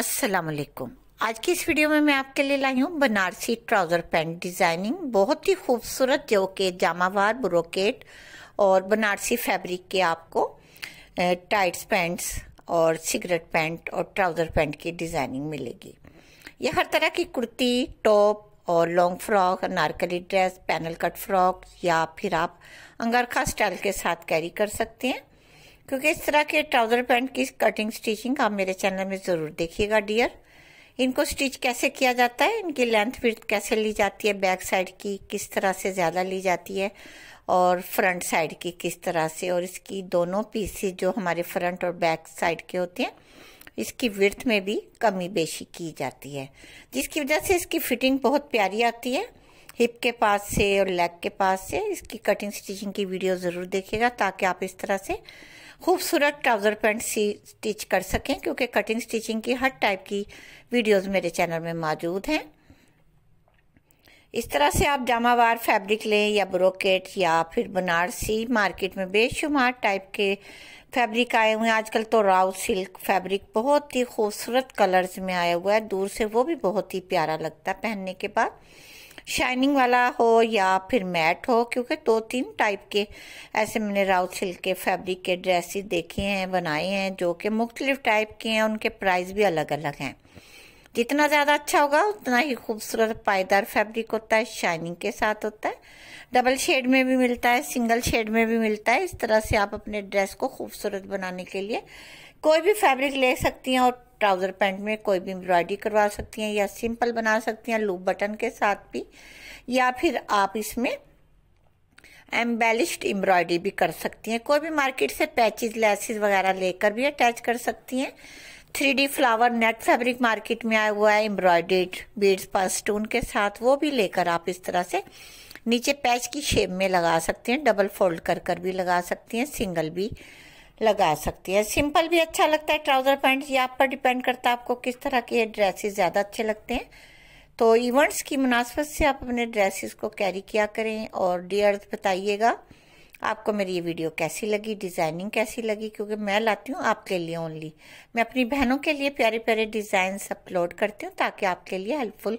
अस्सलाम वालेकुम आज की इस वीडियो में मैं आपके लिए लाई हूँ बनारसी ट्राउज़र पैंट डिज़ाइनिंग बहुत ही खूबसूरत जो कि जामावार ब्रोकेट और बनारसी फैब्रिक के आपको टाइट्स पैंट्स और सिगरेट पैंट और ट्राउज़र पैंट की डिज़ाइनिंग मिलेगी ये हर तरह की कुर्ती टॉप और long frock Anarkali dress panel cut frock या फिर आप अंगरखा स्टाइल के साथ कैरी कर सकते हैं क्योंकि इस तरह के ट्राउज़र पैंट की कटिंग स्टिचिंग आप मेरे चैनल में ज़रूर देखिएगा डियर इनको स्टिच कैसे किया जाता है इनकी लेंथ विर्थ कैसे ली जाती है बैक साइड की किस तरह से ज़्यादा ली जाती है और फ्रंट साइड की किस तरह से और इसकी दोनों पीसीज जो हमारे फ्रंट और बैक साइड के होते हैं इसकी विर्थ में भी कमी बेशी की जाती है जिसकी वजह से इसकी फिटिंग बहुत प्यारी आती है हिप के पास से और लेग के पास से इसकी कटिंग स्टिचिंग की वीडियो ज़रूर देखिएगा ताकि आप इस तरह से खूबसूरत ट्राउज़र पैंट सी स्टिच कर सकें क्योंकि कटिंग स्टिचिंग की हर टाइप की वीडियोस मेरे चैनल में मौजूद हैं इस तरह से आप जामावार फैब्रिक लें या ब्रोकेट या फिर बनारसी मार्केट में बेशुमार टाइप के फैब्रिक आए हुए हैं आजकल तो राव सिल्क फैब्रिक बहुत ही खूबसूरत कलर्स में आया हुआ है दूर से वो भी बहुत ही प्यारा लगता है पहनने के बाद शाइनिंग वाला हो या फिर मैट हो क्योंकि दो तीन टाइप के ऐसे मैंने राउत सिल्क के फैब्रिक के ड्रेसेस देखे हैं बनाए हैं जो कि मुख्तलिफ टाइप के हैं उनके प्राइस भी अलग अलग हैं जितना ज़्यादा अच्छा होगा उतना ही खूबसूरत पायदार फैब्रिक होता है शाइनिंग के साथ होता है डबल शेड में भी मिलता है सिंगल शेड में भी मिलता है इस तरह से आप अपने ड्रेस को खूबसूरत बनाने के लिए कोई भी फैब्रिक ले सकती हैं और ट्राउज़र पैंट में कोई भी एम्ब्रॉयडरी करवा सकती हैं या सिंपल बना सकती हैं लूप बटन के साथ भी या फिर आप इसमें एम्बेलिश्ड एम्ब्रॉयडरी भी कर सकती हैं कोई भी मार्केट से पैचेज लैसेस वगैरह लेकर भी अटैच कर सकती हैं three D flower net fabric market में आया हुआ है एम्ब्रॉयडेड बीड्स पर स्टोन के साथ वो भी लेकर आप इस तरह से नीचे पैच की शेप में लगा सकते हैं डबल फोल्ड कर कर भी लगा सकते हैं सिंगल भी लगा सकती हैं सिंपल भी अच्छा लगता है ट्राउज़र पैंट ये आप पर डिपेंड करता है आपको किस तरह के ड्रेसेस ज़्यादा अच्छे लगते हैं तो इवेंट्स की मुनासबत से आप अपने ड्रेसेस को कैरी किया करें और डियर्स बताइएगा आपको मेरी ये वीडियो कैसी लगी डिज़ाइनिंग कैसी लगी क्योंकि मैं लाती हूँ आपके लिए ओनली मैं अपनी बहनों के लिए प्यारे प्यारे डिज़ाइंस अपलोड करती हूँ ताकि आपके लिए हेल्पफुल